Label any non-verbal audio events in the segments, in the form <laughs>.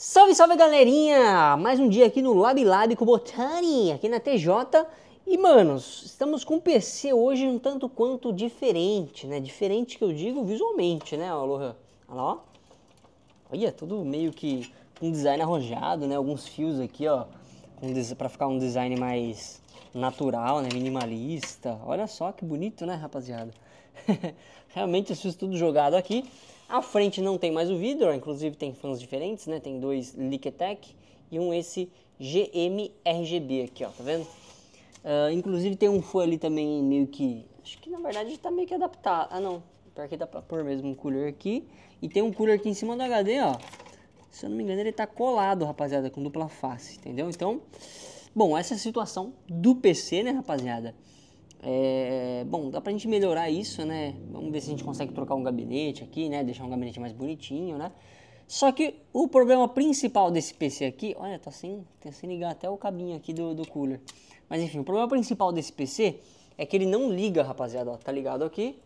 Salve, salve galerinha! Mais um dia aqui no Lab Lab com o Botani, aqui na TJ. E manos, estamos com um PC hoje um tanto quanto diferente, né? Diferente que eu digo visualmente, né, Lohan? Olha lá, ó. Olha, tudo meio que um design arrojado, né? Alguns fios aqui, ó, para ficar um design mais natural, né? Minimalista. Olha só que bonito, né, rapaziada? <laughs> Realmente isso tudo jogado aqui. A frente não tem mais o vidro, inclusive tem fãs diferentes, né? Tem dois Liquetech e um esse GM RGB aqui, ó, tá vendo? Uh, inclusive tem um fã ali também meio que, acho que na verdade está meio que adaptado. Ah não, pior que dá para pôr mesmo um cooler aqui. E tem um cooler aqui em cima do HD, ó. Se eu não me engano ele está colado, rapaziada, com dupla face, entendeu? Então, bom, essa é a situação do PC, né, rapaziada? É, bom, dá pra gente melhorar isso, né? Vamos ver se a gente consegue trocar um gabinete aqui, né? Deixar um gabinete mais bonitinho, né? Só que o problema principal desse PC aqui... Olha, tá sem, tá sem ligar até o cabinho aqui do, do cooler. Mas enfim, o problema principal desse PC é que ele não liga, rapaziada. Ó, tá ligado aqui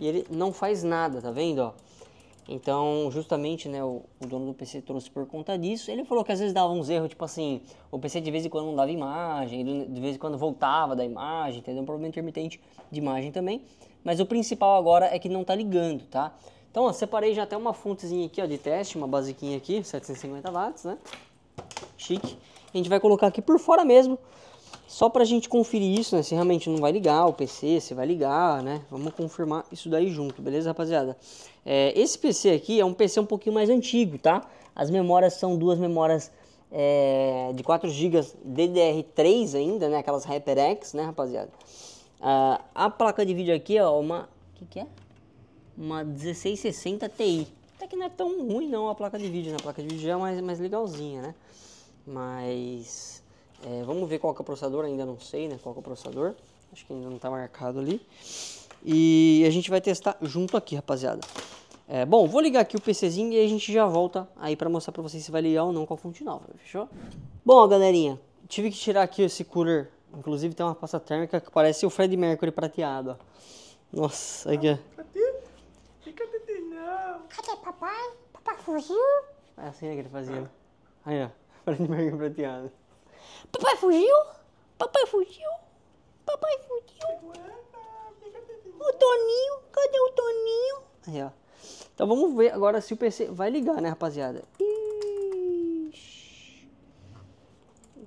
e ele não faz nada, tá vendo? Ó? Então, justamente, né, o, o, dono do PC trouxe por conta disso. Ele falou que às vezes dava uns erros, tipo assim, o PC de vez em quando não dava imagem, de vez em quando voltava da imagem, entendeu? Um problema intermitente de imagem também. Mas o principal agora é que não tá ligando, tá? Então, ó, separei já até uma fontezinha aqui, ó, de teste, uma basiquinha aqui, 750 watts, né? Chique. A gente vai colocar aqui por fora mesmo, só para a gente conferir isso, né? Se realmente não vai ligar o PC, se vai ligar, né? Vamos confirmar isso daí junto, beleza, rapaziada? É, esse PC aqui é um PC um pouquinho mais antigo, tá? As memórias são duas memórias é, de 4 GB DDR3 ainda, né? Aquelas HyperX, né, rapaziada? Ah, a placa de vídeo aqui é uma... O que, que é? Uma 1660 Ti. Até que não é tão ruim não a placa de vídeo, né? A placa de vídeo já é mais, mais legalzinha, né? Mas é, vamos ver qual é o processador, ainda não sei, né? Qual é o processador. Acho que ainda não está marcado ali. E a gente vai testar junto aqui, rapaziada. É, bom, vou ligar aqui o PCzinho e a gente já volta aí para mostrar para vocês se vai ligar ou não com a fonte nova, fechou? Bom, galerinha, tive que tirar aqui esse cooler. Inclusive tem uma pasta térmica que parece o Fred Mercury prateado, Nossa, aqui ó. É. Cadê? fica de não? Cadê papai? Papai fugiu? É assim né, que ele fazia. Aí ó, <laughs> Fred Mercury prateado. Papai fugiu? Papai fugiu? Papai fugiu? O Toninho? Cadê o Toninho? Aí, ó. Então vamos ver agora se o PC vai ligar, né, rapaziada? Ixi.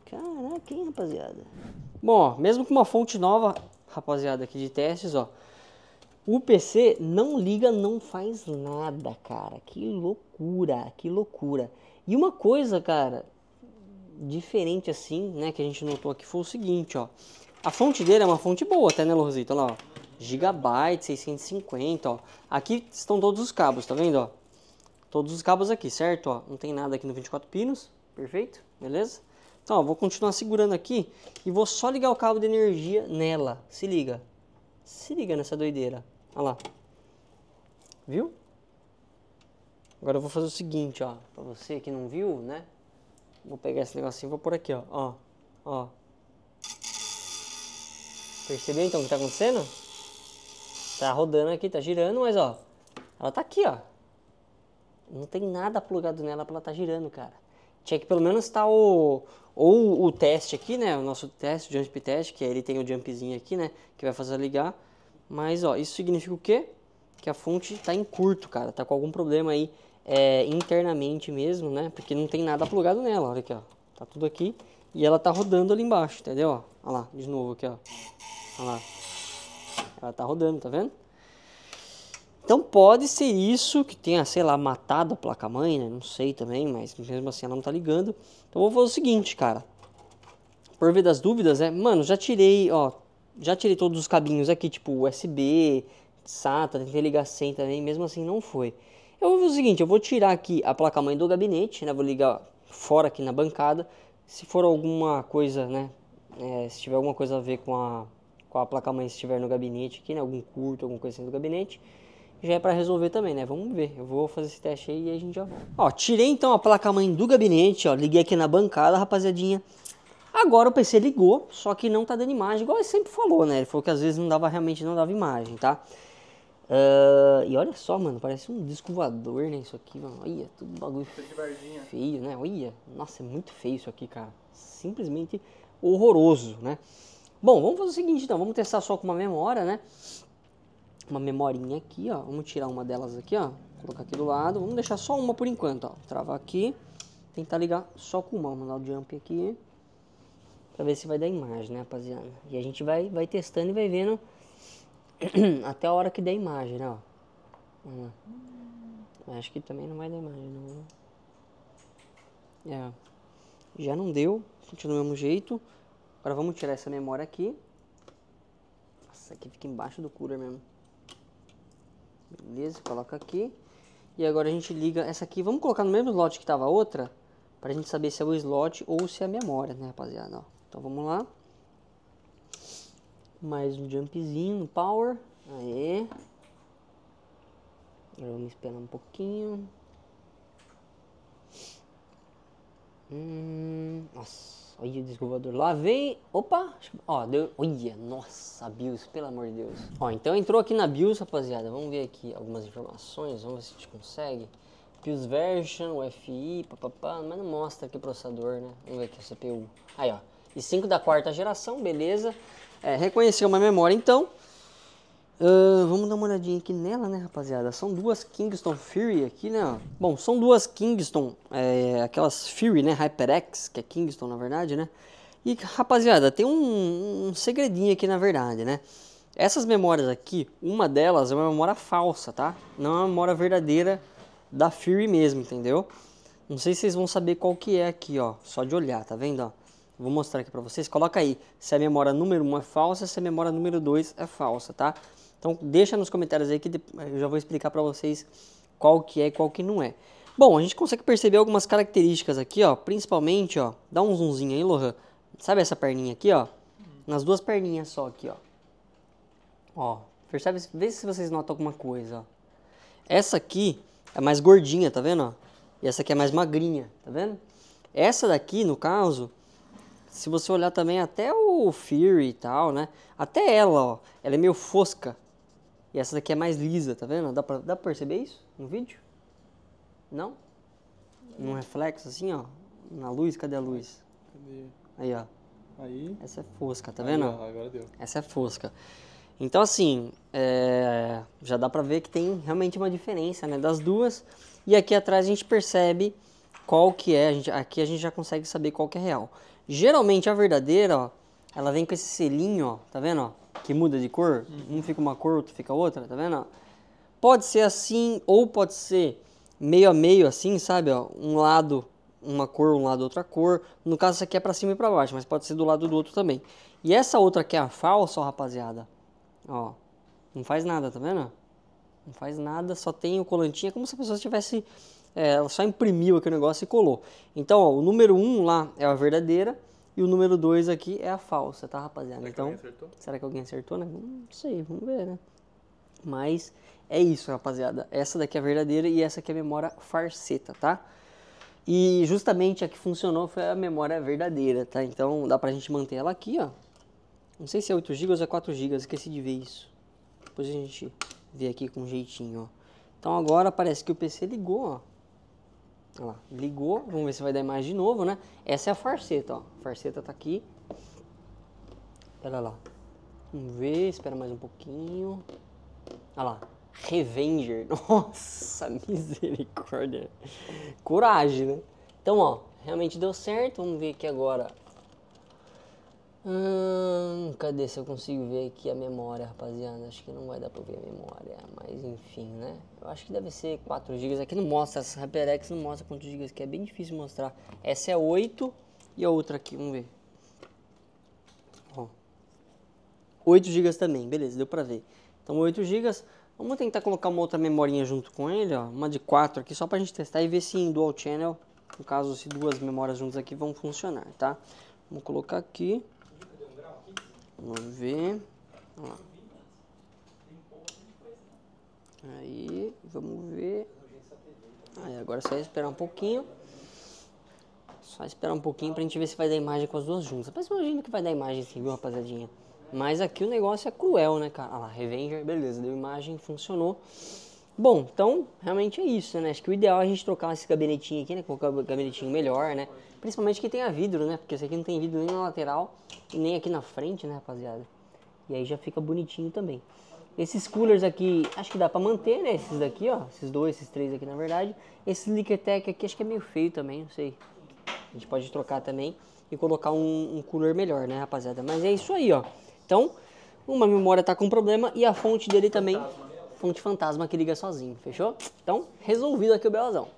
Caraca, hein, rapaziada? Bom, ó, mesmo com uma fonte nova, rapaziada, aqui de testes, ó. O PC não liga, não faz nada, cara. Que loucura, que loucura. E uma coisa, cara, diferente assim, né, que a gente notou aqui foi o seguinte, ó. A fonte dele é uma fonte boa, até né, Lorzito? Olha lá, ó. Gigabyte 650, ó. Aqui estão todos os cabos, tá vendo, ó? Todos os cabos aqui, certo? Ó, não tem nada aqui no 24 pinos, perfeito? Beleza? Então, ó, vou continuar segurando aqui e vou só ligar o cabo de energia nela. Se liga. Se liga nessa doideira. Olha lá. Viu? Agora eu vou fazer o seguinte, ó. Pra você que não viu, né? Vou pegar esse negocinho e vou por aqui, ó. Ó, ó. Percebeu então o que tá acontecendo? Tá rodando aqui, tá girando, mas ó. Ela tá aqui, ó. Não tem nada plugado nela pra ela tá girando, cara. Tinha que pelo menos estar tá o... Ou o teste aqui, né? O nosso teste, o jump test, que ele tem o jumpzinho aqui, né? Que vai fazer ligar. Mas, ó, isso significa o quê? Que a fonte tá em curto, cara. Tá com algum problema aí é, internamente mesmo, né? Porque não tem nada plugado nela, olha aqui, ó. Tá tudo aqui e ela tá rodando ali embaixo, entendeu? olha lá, de novo aqui, ó. Olha lá. Ela tá rodando, tá vendo? Então pode ser isso que tenha, sei lá, matado a placa-mãe, né? Não sei também, mas mesmo assim ela não tá ligando. Então vou fazer o seguinte, cara. Por ver das dúvidas, é, mano, já tirei, ó, já tirei todos os cabinhos aqui, tipo USB, SATA, tentei ligar sem também, mesmo assim não foi. Eu vou fazer o seguinte, eu vou tirar aqui a placa-mãe do gabinete, né? Vou ligar fora aqui na bancada. Se for alguma coisa, né? É, se tiver alguma coisa a ver com a, com a placa-mãe, se estiver no gabinete aqui, né? Algum curto, alguma coisa assim do gabinete. Já é para resolver também, né? Vamos ver. Eu vou fazer esse teste aí e a gente já volta. Ó, tirei então a placa-mãe do gabinete, ó. Liguei aqui na bancada, rapaziadinha. Agora o PC ligou, só que não tá dando imagem, igual ele sempre falou, né? Ele falou que às vezes não dava, realmente não dava imagem, tá? Uh, e olha só, mano, parece um disco voador, né? Isso aqui, mano. Olha, tudo bagulho feio, né? Olha, nossa, é muito feio isso aqui, cara. Simplesmente horroroso, né? Bom, vamos fazer o seguinte então, vamos testar só com uma memória, né? Uma memorinha aqui, ó. Vamos tirar uma delas aqui, ó. Colocar aqui do lado. Vamos deixar só uma por enquanto, ó. Travar aqui. Tentar ligar só com uma. Vamos dar o jump aqui. Pra ver se vai dar imagem, né, rapaziada? E a gente vai, vai testando e vai vendo <clears throat> até a hora que der imagem, né, ó. Hum. Acho que também não vai dar mais. não. Né? É. Já não deu, continua do mesmo jeito. Agora vamos tirar essa memória aqui. Nossa, aqui fica embaixo do cooler mesmo. Beleza, coloca aqui. E agora a gente liga essa aqui. Vamos colocar no mesmo slot que estava a outra. Para a gente saber se é o slot ou se é a memória, né, rapaziada? Ó, então vamos lá. Mais um jumpzinho no power. Aê. Vamos esperar um pouquinho. Hum, nossa, olha o desgovador. Lá vem. Opa! Ó, deu. Olha, nossa, a BIOS, pelo amor de Deus. Ó, então entrou aqui na BIOS, rapaziada. Vamos ver aqui algumas informações. Vamos ver se a gente consegue. BIOS version, UFI, papapá. Mas não mostra aqui o processador, né? Vamos ver aqui o CPU. Aí, ó. E 5 da quarta geração, beleza. É, reconheceu uma memória então. Uh, vamos dar uma olhadinha aqui nela, né, rapaziada? São duas Kingston Fury aqui, né? Bom, são duas Kingston, é, aquelas Fury, né? HyperX, que é Kingston, na verdade, né? E, rapaziada, tem um, um, segredinho aqui, na verdade, né? Essas memórias aqui, uma delas é uma memória falsa, tá? Não é uma memória verdadeira da Fury mesmo, entendeu? Não sei se vocês vão saber qual que é aqui, ó. Só de olhar, tá vendo, ó? Vou mostrar aqui para vocês. Coloca aí se a memória número 1 é falsa, se a memória número 2 é falsa, tá? Então deixa nos comentários aí que eu já vou explicar para vocês qual que é e qual que não é. Bom, a gente consegue perceber algumas características aqui, ó. Principalmente, ó. Dá um zoomzinho aí, Lohan. Sabe essa perninha aqui, ó? Nas duas perninhas só aqui, ó. Ó. Percebe? Vê se vocês notam alguma coisa, ó. Essa aqui é mais gordinha, tá vendo, ó? E essa aqui é mais magrinha, tá vendo? Essa daqui, no caso, se você olhar também até o Fury e tal, né? Até ela, ó, ela é meio fosca. E essa daqui é mais lisa, tá vendo? Dá pra, dá pra perceber isso no vídeo? Não? Num reflexo assim, ó. Na luz, cadê a luz? Cadê? Aí, ó. Aí. Essa é fosca, tá Aí, vendo? Ó, agora deu. Essa é fosca. Então, assim, é... já dá pra ver que tem realmente uma diferença, né? Das duas. E aqui atrás a gente percebe qual que é. A gente... Aqui a gente já consegue saber qual que é real. Geralmente a verdadeira, ó, ela vem com esse selinho, ó, tá vendo, ó, que muda de cor. Uhum. Um fica uma cor, outro fica outra, tá vendo? Ó? Pode ser assim ou pode ser meio a meio assim, sabe, ó, um lado uma cor, um lado outra cor. No caso essa aqui é para cima e para baixo, mas pode ser do lado do outro também. E essa outra aqui é a falsa, ó, rapaziada. Ó, não faz nada, tá vendo? Não faz nada, só tem o colantinho, é como se a pessoa estivesse é, ela só imprimiu aqui o negócio e colou. Então, ó, o número 1 um lá é a verdadeira e o número 2 aqui é a falsa, tá, rapaziada? Será então, que será que alguém acertou, né? Hum, não sei, vamos ver, né? Mas é isso, rapaziada. Essa daqui é a verdadeira e essa aqui é a memória farseta, tá? E justamente a que funcionou foi a memória verdadeira, tá? Então dá pra gente manter ela aqui, ó. Não sei se é 8 GB ou é 4 GB, esqueci de ver isso. Depois a gente vê aqui com jeitinho, ó. Então agora parece que o PC ligou, ó lá ligou, vamos ver se vai dar imagem de novo, né? Essa é a farceta, ó. A farceta tá aqui. Pera lá. Vamos ver, espera mais um pouquinho. Olha lá. Revenger. <laughs> Nossa, misericórdia. Coragem, né? Então, ó, realmente deu certo. Vamos ver aqui agora Hum, cadê se eu consigo ver aqui a memória, rapaziada? Acho que não vai dar pra ver a memória, mas enfim, né? Eu acho que deve ser 4 GB. Aqui não mostra, essa HyperX não mostra quantos GB, que é bem difícil mostrar. Essa é 8 e a outra aqui, vamos ver. Ó. 8 GB também, beleza, deu pra ver. Então 8 GB. Vamos tentar colocar uma outra memorinha junto com ele, ó. Uma de 4 aqui, só pra gente testar e ver se em dual channel, no caso, se duas memórias juntas aqui vão funcionar, tá? Vamos colocar aqui. Vamos ver. Ó. Aí, vamos ver. Aí, agora é só esperar um pouquinho. Só esperar um pouquinho pra gente ver se vai dar imagem com as duas juntas. Mas imagina que vai dar imagem assim, viu, rapaziadinha? Mas aqui o negócio é cruel, né, cara? Olha lá, Revenger, beleza, deu imagem, funcionou. Bom, então realmente é isso, né? Acho que o ideal é a gente trocar esse gabinetinho aqui, né? com o gabinetinho melhor, né? Principalmente que tenha vidro, né? Porque esse aqui não tem vidro nem na lateral e nem aqui na frente, né, rapaziada? E aí já fica bonitinho também. Esses coolers aqui, acho que dá pra manter, né? Esses daqui, ó. Esses dois, esses três aqui, na verdade. Esse Liquortec aqui acho que é meio feio também, não sei. A gente pode trocar também e colocar um, um cooler melhor, né, rapaziada? Mas é isso aí, ó. Então, uma memória tá com problema e a fonte dele também fonte fantasma que liga sozinho, fechou? Então, resolvido aqui o belazão.